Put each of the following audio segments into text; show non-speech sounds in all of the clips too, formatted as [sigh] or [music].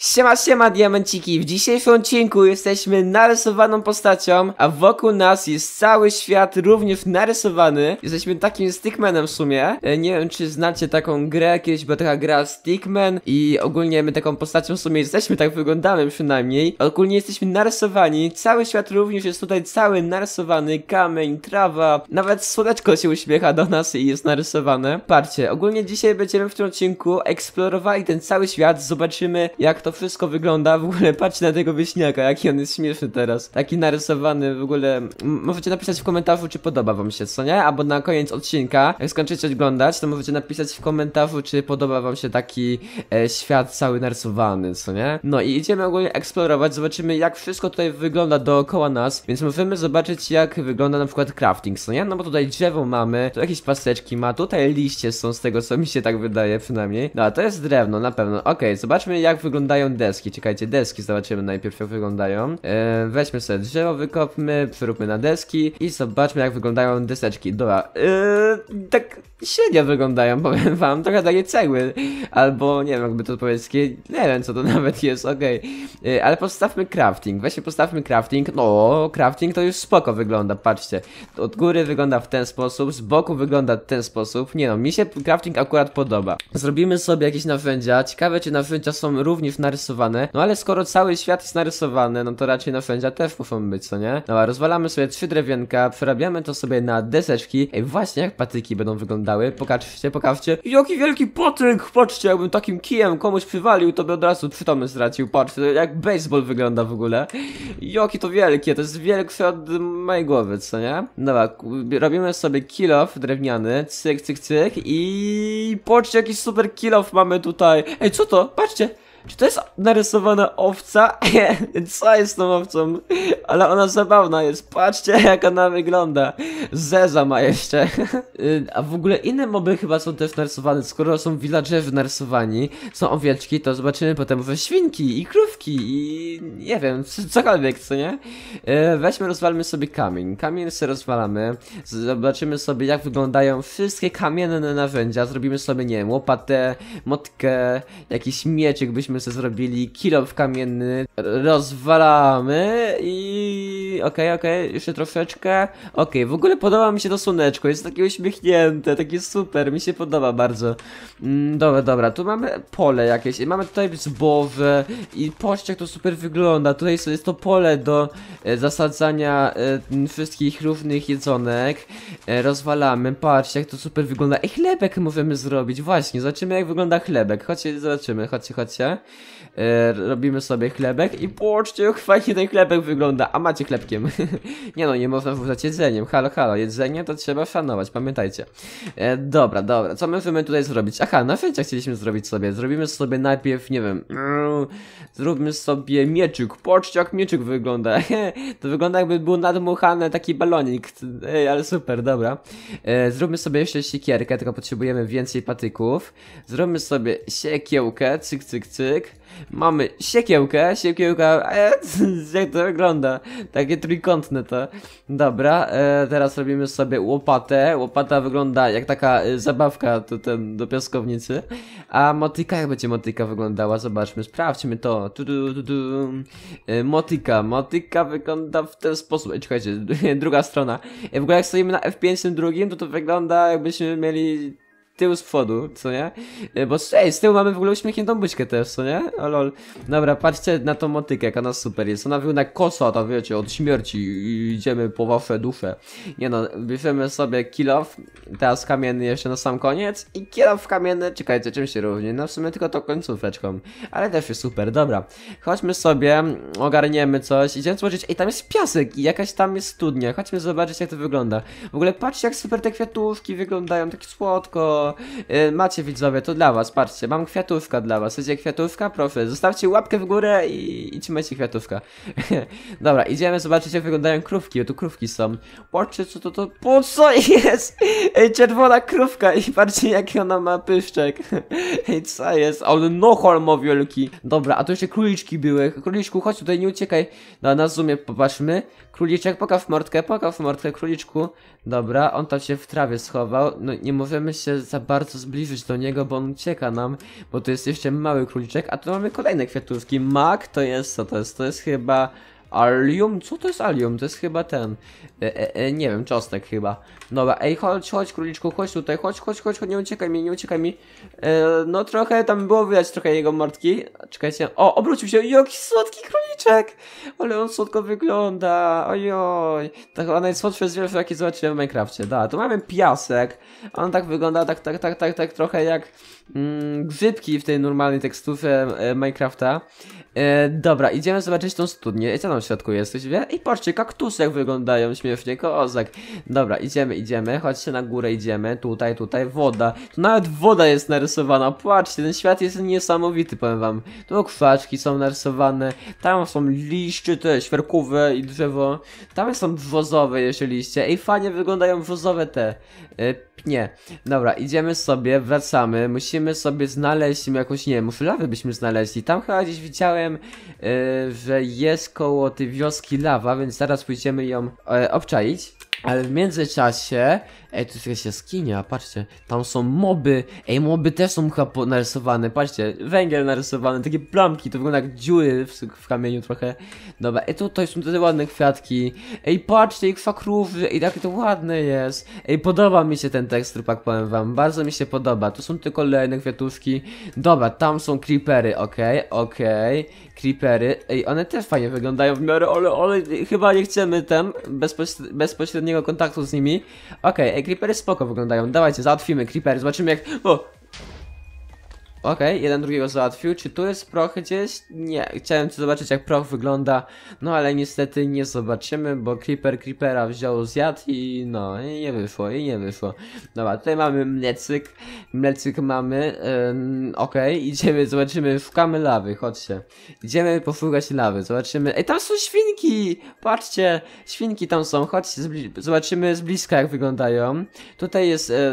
Siema, siema, diamenciki! W dzisiejszym odcinku jesteśmy narysowaną postacią, a wokół nas jest cały świat również narysowany. Jesteśmy takim Stickmanem w sumie. E, nie wiem, czy znacie taką grę, kiedyś bo taka gra Stickman i ogólnie my taką postacią w sumie jesteśmy, tak wyglądamy przynajmniej. Ogólnie jesteśmy narysowani, cały świat również jest tutaj cały narysowany, kamień, trawa, nawet słoneczko się uśmiecha do nas i jest narysowane. Patrzcie, ogólnie dzisiaj będziemy w tym odcinku eksplorowali ten cały świat, zobaczymy jak to to wszystko wygląda. W ogóle patrzcie na tego wieśniaka, jaki on jest śmieszny teraz. Taki narysowany w ogóle. Możecie napisać w komentarzu, czy podoba wam się, co nie? Albo na koniec odcinka, jak skończycie oglądać, to możecie napisać w komentarzu, czy podoba wam się taki e, świat cały narysowany, co nie? No i idziemy ogólnie eksplorować, zobaczymy jak wszystko tutaj wygląda dookoła nas, więc możemy zobaczyć jak wygląda na przykład crafting, co nie? No bo tutaj drzewo mamy, tu jakieś paseczki ma, tutaj liście są z tego co mi się tak wydaje przynajmniej. No a to jest drewno na pewno. Okej, okay, zobaczmy jak wygląda wyglądają deski. Czekajcie, deski zobaczymy najpierw jak wyglądają. E, weźmy sobie drzewo, wykopmy, przeróbmy na deski i zobaczmy jak wyglądają deseczki. Dobra, e, tak średnio wyglądają, [laughs] powiem wam. Trochę takie cegły, albo nie wiem jakby to powiedzieć, nie wiem co to [laughs] nawet jest, okej. Okay. E, ale postawmy crafting, weźmy postawmy crafting. No, crafting to już spoko wygląda, patrzcie. Od góry wygląda w ten sposób, z boku wygląda w ten sposób. Nie no, mi się crafting akurat podoba. Zrobimy sobie jakieś narzędzia. Ciekawe czy narzędzia są również na narysowane. No ale skoro cały świat jest narysowany, no to raczej narzędzia też muszą być, co nie? No a rozwalamy sobie trzy drewienka, przerabiamy to sobie na deseczki. Ej, właśnie jak patyki będą wyglądały. Pokażcie, pokażcie. Jaki wielki patyk! Patrzcie, jakbym takim kijem komuś przywalił, to by od razu przytomny stracił. Patrzcie, jak baseball wygląda w ogóle. Joki to wielkie, to jest wielki od mojej głowy, co nie? Dobra, robimy sobie kilof drewniany, cyk, cyk, cyk i... Patrzcie, jakiś super kilof mamy tutaj. Ej, co to? Patrzcie! Czy to jest narysowana owca? [laughs] Co jest tą owcą? Ale ona zabawna jest. Patrzcie, [laughs] jak ona wygląda. Zeza ma jeszcze. [laughs] Y, a w ogóle inne moby chyba są też narysowane. Skoro są villagerzy narysowani, są owieczki, to zobaczymy potem we świnki i krówki i nie wiem, cokolwiek, co nie? Y, weźmy, rozwalmy sobie kamień. Kamień sobie rozwalamy. Zobaczymy sobie, jak wyglądają wszystkie kamienne narzędzia. Zrobimy sobie, nie wiem, łopatę, motkę, jakiś mieczek. byśmy żeśmy sobie zrobili kilof kamienny, rozwalamy i... okej, okay, okej, okay, jeszcze troszeczkę. Okej, okay, w ogóle podoba mi się to słoneczko, jest takie uśmiechnięte, takie super, mi się podoba bardzo. Mm, dobra, dobra, tu mamy pole jakieś i mamy tutaj zboże i patrzcie jak to super wygląda. Tutaj jest, to pole do e, zasadzania e, wszystkich równych jedzonek. E, rozwalamy, patrzcie jak to super wygląda. I chlebek możemy zrobić, właśnie, zobaczymy jak wygląda chlebek. Chodźcie, zobaczymy, chodźcie, chodźcie. E, robimy sobie chlebek i poczcie, jak fajnie ten chlebek wygląda, a macie chlebkiem. [laughs] nie no, nie można wrzucać jedzeniem, halo, halo, jedzenie to trzeba szanować, pamiętajcie. E, dobra, dobra, co my chcemy tutaj zrobić? Aha, na narzędzia chcieliśmy zrobić sobie, zrobimy sobie najpierw, nie wiem, mm, zróbmy sobie mieczyk, poczcie jak mieczyk wygląda. [laughs] to wygląda jakby był nadmuchany taki balonik, Ej, ale super, dobra. E, zróbmy sobie jeszcze siekierkę, tylko potrzebujemy więcej patyków. Zróbmy sobie siekiełkę, cyk, cyk, cyk Cyk. Mamy siekiełkę, siekiełka, e, [laughs] jak to wygląda? Takie trójkątne to. Dobra, e, teraz robimy sobie łopatę. Łopata wygląda jak taka e, zabawka to ten, do piaskownicy. A motyka, jak będzie motyka wyglądała? Zobaczmy, sprawdźmy to. Tu, tu, tu, tu. E, motyka, motyka wygląda w ten sposób. E, czekajcie, [laughs] druga strona. E, w ogóle jak stoimy na F5 drugim, to to wygląda jakbyśmy mieli tyłu z przodu, co nie? E, bo ej, z tyłu mamy w ogóle uśmiechniętą buźkę też, co nie? O lol. Dobra, patrzcie na tą motykę, jak ona super jest. Ona wygląda kosa, to wiecie, od śmierci i idziemy po wasze duszę. Nie no, bierzemy sobie kilof, teraz kamienny jeszcze na sam koniec i kilof kamienny, czekajcie, czym się równi? No w sumie tylko to końcóweczką, ale też jest super, dobra. Chodźmy sobie, ogarniemy coś, idziemy zobaczyć, ej, tam jest piasek i jakaś tam jest studnia, chodźmy zobaczyć jak to wygląda. W ogóle patrzcie jak super te kwiatówki wyglądają, takie słodko, E, macie widzowie, to dla was, patrzcie, mam kwiatówka dla was, idzie kwiatówka? Proszę, zostawcie łapkę w górę i, i ci kwiatówka. [laughs] Dobra, idziemy zobaczyć jak wyglądają krówki, o tu krówki są. Patrzcie co to to, po co jest? Ej, czerwona krówka i patrzcie jaki ona ma pyszczek. [laughs] Ej, co jest? On nochol ma wielki. Dobra, a tu jeszcze króliczki były. Króliczku, chodź tutaj, nie uciekaj. Na, no, na zoomie popatrzmy. Króliczek, pokaw mordkę, pokaw mordkę, króliczku. Dobra, on tam się w trawie schował. No nie możemy się za bardzo zbliżyć do niego, bo on ucieka nam, bo to jest jeszcze mały króliczek, a tu mamy kolejne kwiatówki. Mak to jest, co to jest? To jest chyba... Alium? Co to jest alium? To jest chyba ten... E, e, e, nie wiem, czosnek chyba. Dobra, ej, chodź, chodź, króliczku, chodź tutaj, chodź, chodź, chodź, chodź nie uciekaj mi, nie uciekaj mi. E, no trochę, tam było widać trochę jego martki. Czekajcie, o, obrócił się, jaki słodki króliczek! Ale on słodko wygląda, ojoj. To tak, chyba najsłodsze zwierzę, jakie zobaczyłem w Minecrafcie, da. Tu mamy piasek, on tak wygląda, tak, tak, tak, tak, tak, trochę jak mm, grzybki w tej normalnej teksturze e, Minecrafta. dobra, idziemy zobaczyć tą studnię. I w środku jesteś, wie? I patrzcie, kaktusy jak wyglądają śmiesznie, kozak. Dobra, idziemy, idziemy, chodźcie na górę, idziemy, tutaj, tutaj, woda. Tu nawet woda jest narysowana, patrzcie, ten świat jest niesamowity, powiem wam. Tu krzaczki są narysowane, tam są liście, te świerkowe i drzewo. Tam są wozowe, jeszcze liście, ej, fajnie wyglądają wozowe te y, pnie. Dobra, idziemy sobie, wracamy, musimy sobie znaleźć jakąś, nie wiem, lawy byśmy znaleźli. Tam chyba gdzieś widziałem, y, że jest koło koło tej wioski lawa, więc zaraz pójdziemy ją e, obczaić. Ale w międzyczasie, ej, tu jest jakaś jaskinia, patrzcie, tam są moby, ej, moby też są chyba narysowane, patrzcie, węgiel narysowany, takie plamki, to wygląda jak dziury w, w kamieniu trochę. Dobra, ej, tutaj są te ładne kwiatki, ej, patrzcie, i kwakrówy, ej, takie to ładne jest, ej, podoba mi się ten tekstur, trupak, powiem wam, bardzo mi się podoba, tu są tylko kolejne kwiatuszki, dobra, tam są creepery, okej, okay, okej, okay. creepery, ej, one też fajnie wyglądają w miarę, ale, ale chyba nie chcemy tam bezpośrednio, bezpośrednio bezpośredniego kontaktu z nimi. Okej, okay, e, creepery spoko wyglądają. Dawajcie, załatwimy creeper. Zobaczymy jak... O, Okej, okay, jeden drugiego załatwił. Czy tu jest proch gdzieś? Nie, chciałem zobaczyć jak proch wygląda, no ale niestety nie zobaczymy, bo Creeper Creepera wziął zjad i no, i nie wyszło, i nie wyszło. Dobra, tutaj mamy mlecyk, mlecyk mamy, ym, okej, okay, idziemy, zobaczymy, szukamy lawy, chodźcie. Idziemy poszukać lawy, zobaczymy, ej tam są świnki, patrzcie, świnki tam są, chodźcie, zbli zobaczymy z bliska jak wyglądają. Tutaj jest, y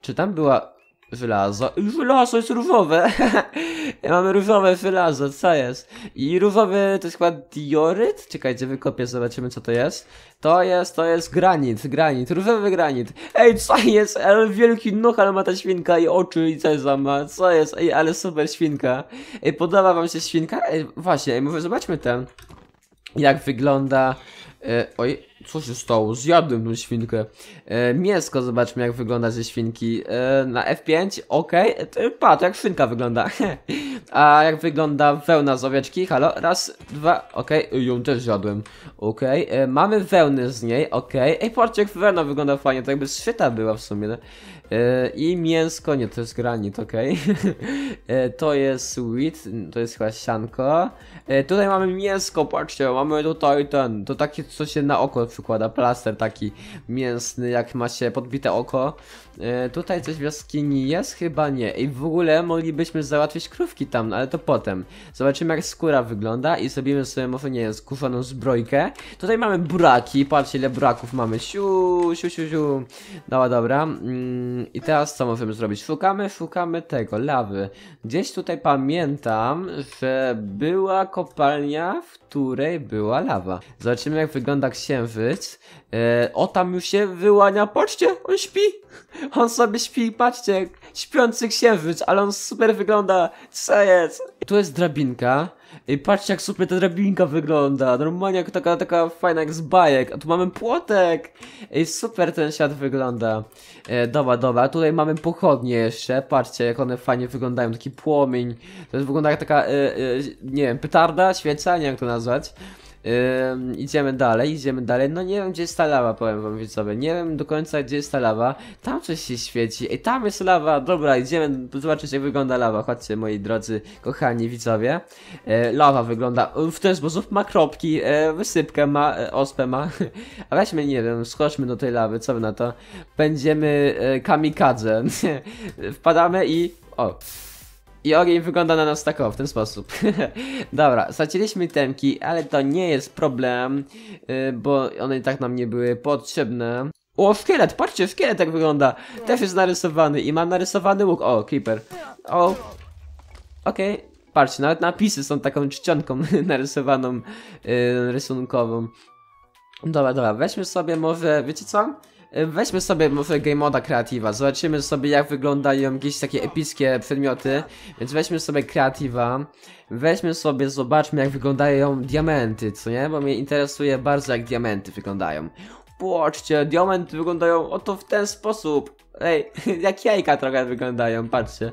czy tam była Żelazo. Żelazo jest różowe. [laughs] ja mamy różowe żelazo, co jest? I różowy to jest chyba dioryt? Czekajcie, wykopię, zobaczymy co to jest. To jest, to jest granit, granit, różowy granit. Ej, co jest? Ale wielki noch, ale ma ta świnka i oczy i za ma. Co jest? Ej, ale super świnka. Ej, podoba wam się świnka? Ej, właśnie, ej, zobaczmy ten. Jak wygląda... Ej, y, oj, co się stało? Zjadłem tą świnkę. E, mięsko, zobaczmy jak wygląda ze świnki. E, na F5, okej. E, okay. Patrz, jak świnka wygląda. [laughs] A jak wygląda wełna z owieczki? Halo, raz, dwa, okej. Okay. Ją też zjadłem. Okej, okay. E, mamy wełny z niej, okej. Okay. Ej, patrzcie jak wełna wygląda fajnie, to jakby szyta była w sumie. No. E, I mięsko, nie, to jest granit, ok. [laughs] E, to jest sweet to jest chyba sianko. E, tutaj mamy mięsko, patrzcie, mamy tutaj ten, to takie co się na oko przykłada, plaster taki mięsny, jak ma się podbite oko. Tutaj coś w jaskini jest? Chyba nie. I w ogóle moglibyśmy załatwić krówki tam, ale to potem. Zobaczymy jak skóra wygląda i zrobimy sobie może nie jest kufaną zbrojkę. Tutaj mamy braki, patrzcie ile braków mamy. Siu, siu, siu, siu. Dobra, dobra. Mm i teraz co możemy zrobić? Szukamy, szukamy tego, lawy. Gdzieś tutaj pamiętam, że była kopalnia, w której była lawa. Zobaczymy jak wygląda księżyc. E, o, tam już się wyłania, patrzcie, on śpi. On sobie śpi, patrzcie, śpiący księżyc, ale on super wygląda. Co jest? Tu jest drabinka. Ej, patrzcie jak super ta drabinka wygląda. Normalnie jak taka, taka fajna jak z bajek. A tu mamy płotek. Ej, super ten świat wygląda. E, dobra, dobra. Tutaj mamy pochodnie jeszcze. Patrzcie jak one fajnie wyglądają. Taki płomień. To jest wygląda jak taka, e, e, nie wiem, petarda, świeca, nie wiem jak to nazwać. Yy, idziemy dalej, idziemy dalej. No nie wiem, gdzie jest ta lawa, powiem wam widzowie. Nie wiem do końca, gdzie jest ta lawa. Tam coś się świeci. Ej, tam jest lawa. Dobra, idziemy zobaczyć, jak wygląda lawa. Chodźcie, moi drodzy, kochani widzowie. Yy, lawa wygląda w ten sposób. Ma kropki, yy, wysypkę ma, e, ospę ma. A [laughs] weźmy, nie wiem, schodźmy do tej lawy, co wy na to? Będziemy kamikadze. [laughs] Wpadamy i... O! I ogień wygląda na nas tak w ten sposób. [laughs] Dobra, straciliśmy temki, ale to nie jest problem, yy, bo one i tak nam nie były potrzebne. O, szkielet, patrzcie, szkielet tak wygląda. Też jest narysowany i ma narysowany łuk. O, creeper. O. Okej. Okay. Patrzcie, nawet napisy są taką czcionką [laughs] narysowaną, yy, rysunkową. Dobra, dobra, weźmy sobie może, wiecie co? E, weźmy sobie może Game Moda Kreatywa, zobaczymy sobie jak wyglądają jakieś takie epickie przedmioty, więc weźmy sobie Kreatywa, weźmy sobie, zobaczmy jak wyglądają diamenty, co nie? Bo mnie interesuje bardzo jak diamenty wyglądają. Patrzcie, diamenty wyglądają oto w ten sposób. Ej, [laughs] jak jajka trochę wyglądają, patrzcie.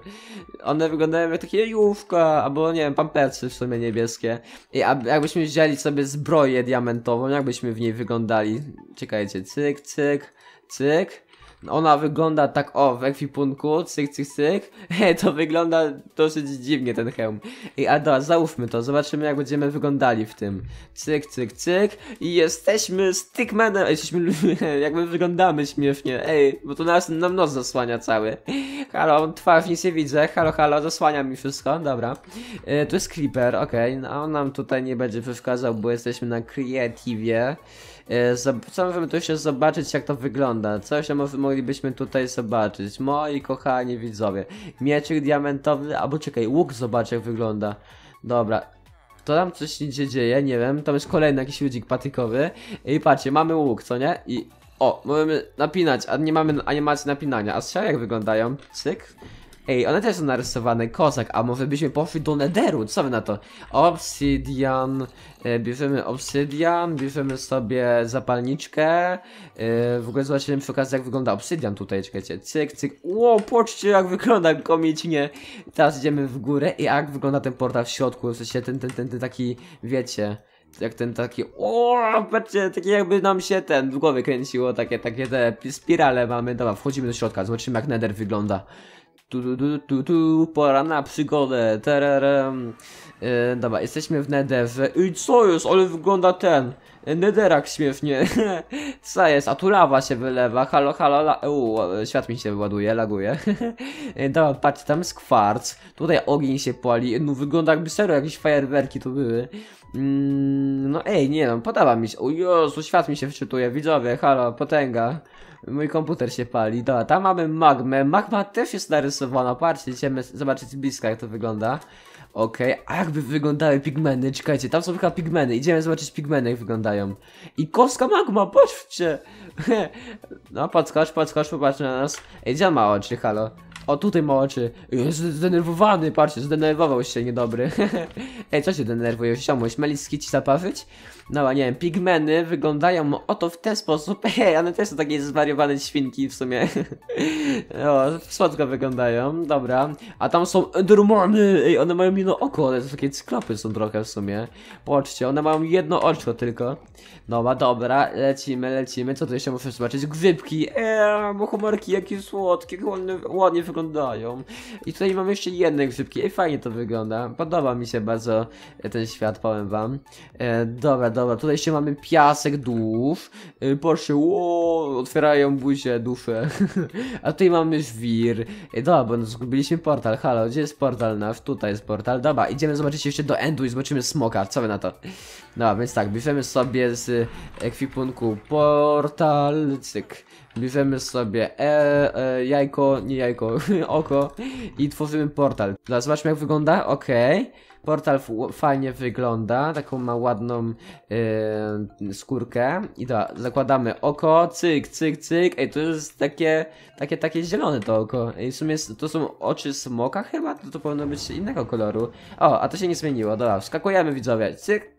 One wyglądają jak takie jajówka, albo nie wiem, pampersy w sumie niebieskie. I jakbyśmy wzięli sobie zbroję diamentową, jakbyśmy w niej wyglądali. Czekajcie, cyk, cyk cyk. Ona wygląda tak o, w ekwipunku, cyk, cyk, cyk. [laughs] to wygląda dosyć dziwnie ten hełm. Ej, a dobra, załóżmy to, zobaczymy jak będziemy wyglądali w tym. Cyk, cyk, cyk. I jesteśmy Stickmanem, jesteśmy, [laughs] jak my wyglądamy śmiesznie. Ej, bo to nas, nam nos zasłania cały. Halo, twarz nic nie widzę, halo, halo, zasłania mi wszystko, dobra. E, tu jest Creeper, okej, okay. no on nam tutaj nie będzie przeszkadzał, bo jesteśmy na Creative. E, co możemy tu jeszcze zobaczyć, jak to wygląda? Co się moglibyśmy tutaj zobaczyć? Moi kochani widzowie, mieczyk diamentowy, albo czekaj, łuk zobacz jak wygląda. Dobra, to tam coś się dzieje, nie wiem, tam jest kolejny jakiś ludzik patykowy i patrzcie, mamy łuk, co nie? I o, możemy napinać, a nie mamy animacji napinania, a strzały jak wyglądają? Cyk? Ej, one też są narysowane, kozak, a może byśmy poszli do nederu, co wy na to? Obsidian, e, bierzemy obsidian, bierzemy sobie zapalniczkę, e, w ogóle zobaczymy przy okazji jak wygląda obsidian tutaj, czekajcie, cyk, cyk, ło, poczcie jak wygląda komicznie, teraz idziemy w górę i jak wygląda ten portal w środku, w sensie ten, ten, ten, ten taki, wiecie, jak ten taki, o, patrzcie, takie jakby nam się ten w głowie kręciło, takie, takie te spirale mamy, dobra, wchodzimy do środka, zobaczymy jak nether wygląda. Tu, tu, tu, tu, tu, pora na przygodę, tererem. Yy, dobra, jesteśmy w nederze. I co jest? Ale wygląda ten. Nederak śmiesznie. [laughs] Co jest? A tu lawa się wylewa. Halo, halo, la... Uu, świat mi się wyładuje, laguje. [laughs] Dobra, patrz, tam jest kwarc. Tutaj ogień się pali. No wygląda jakby serio jakieś fajerwerki to były. Mm, no ej, nie no, podoba mi się. Ojo, świat mi się wczytuje. Widzowie, halo, potęga. Mój komputer się pali. Dobra, tam mamy magmę. Magma też jest narysowana. Patrzcie, zobaczyć z bliska jak to wygląda. Okej, a jakby wyglądały pigmeny? Czekajcie, tam są chyba pigmeny. Idziemy zobaczyć pigmeny, jak wyglądają. I kostka magma, patrzcie! [laughs] no, patrz patrz patrz, popatrz na nas. Ej, gdzie ma oczy, halo? O, tutaj ma oczy. Jest zdenerwowany, patrzcie, zdenerwował się niedobry. [laughs] Ej, co się denerwuje? ziomuś? Meliski ci zapawić? No, a nie wiem, pigmeny wyglądają oto w ten sposób. [laughs] Hej, one też są takie zwariowane świnki w sumie. [laughs] o, słodko wyglądają, dobra. A tam są endermany, ej, one mają jedno oko, one są takie cyklopy są trochę w sumie. Patrzcie, one mają jedno oczko tylko. No, dobra, lecimy, lecimy. Co tu jeszcze muszę zobaczyć? Gwybki! eee, humorki, jakie słodkie, ładnie, ładnie wyglądają i tutaj mamy jeszcze jedne grzybki. Ej, fajnie to wygląda. Podoba mi się bardzo e, ten świat, powiem wam. E, dobra, dobra. Tutaj jeszcze mamy piasek dusz. E, Porsche, wow, otwierają buzię dusze. [laughs] A tutaj mamy żwir. E, dobra, bo zgubiliśmy portal. Halo, gdzie jest portal nasz? Tutaj jest portal. Dobra, idziemy zobaczyć jeszcze do endu i zobaczymy smoka. Co wy na to? No, więc tak, bierzemy sobie z ekwipunku portal, cyk. Bierzemy sobie e, e, jajko, nie jajko, [laughs] oko i tworzymy portal. Teraz zobaczmy jak wygląda, okej. Okay. Portal fajnie wygląda, taką ma ładną e, skórkę. I da, zakładamy oko, cyk, cyk, cyk. Ej, to jest takie, takie, takie zielone to oko. I w sumie to są oczy smoka chyba? To, to powinno być innego koloru. O, a to się nie zmieniło, dobra, wskakujemy widzowie, cyk.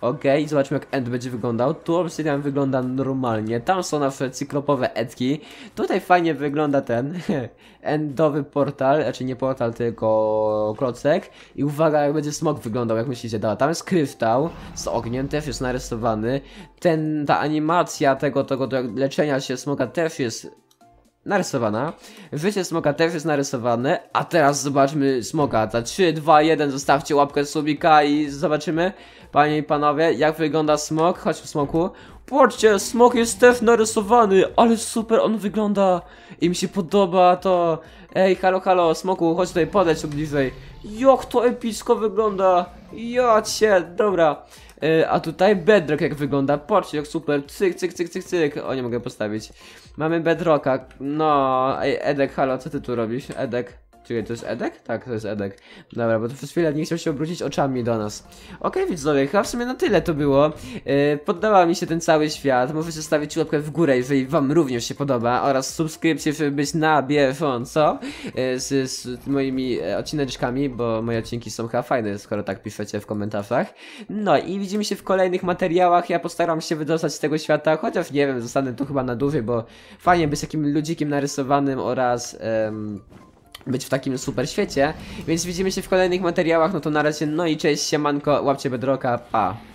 Okej, okay, zobaczmy jak end będzie wyglądał. Tu obsidian wygląda normalnie, tam są nasze cyklopowe etki. Tutaj fajnie wygląda ten [laughs] endowy portal, znaczy nie portal, tylko klocek. I uwaga jak będzie smok wyglądał, jak myślicie, da, tam jest kryształ z ogniem, też jest narysowany. Ten, ta animacja tego, tego, tego leczenia się smoka też jest narysowana. Wycie smoka też jest narysowane, a teraz zobaczmy smoka. Za 3, 2, 1 zostawcie łapkę subika i zobaczymy, panie i panowie, jak wygląda smok. Chodź w smoku. Patrzcie, smok jest też narysowany, ale super on wygląda i mi się podoba to. Ej, halo, halo, smoku, chodź tutaj, podać bliżej. Jak to epicko wygląda. Ja dobra. E, a tutaj bedrock jak wygląda, jak super, cyk, cyk, cyk, cyk, cyk, o nie mogę postawić. Mamy bedrocka, no, ej, Edek, halo, co ty tu robisz, Edek? Czekaj, to jest Edek? Tak, to jest Edek. Dobra, bo to przez chwilę nie chciał się obrócić oczami do nas. Okej, okay, widzowie, chyba w sumie na tyle to było. Yy, mi się ten cały świat. Możecie stawić łapkę w górę, jeżeli wam również się podoba. Oraz subskrypcję, żeby być na bieżąco yy, z, z, moimi e, odcineczkami, bo moje odcinki są chyba fajne, skoro tak piszecie w komentarzach. No i widzimy się w kolejnych materiałach. Ja postaram się wydostać z tego świata, chociaż nie wiem, zostanę tu chyba na dłużej, bo fajnie być takim ludzikiem narysowanym oraz... Yy, być w takim super świecie, więc widzimy się w kolejnych materiałach, no to na razie, no i cześć, siemanko, łapcie bedroka, pa!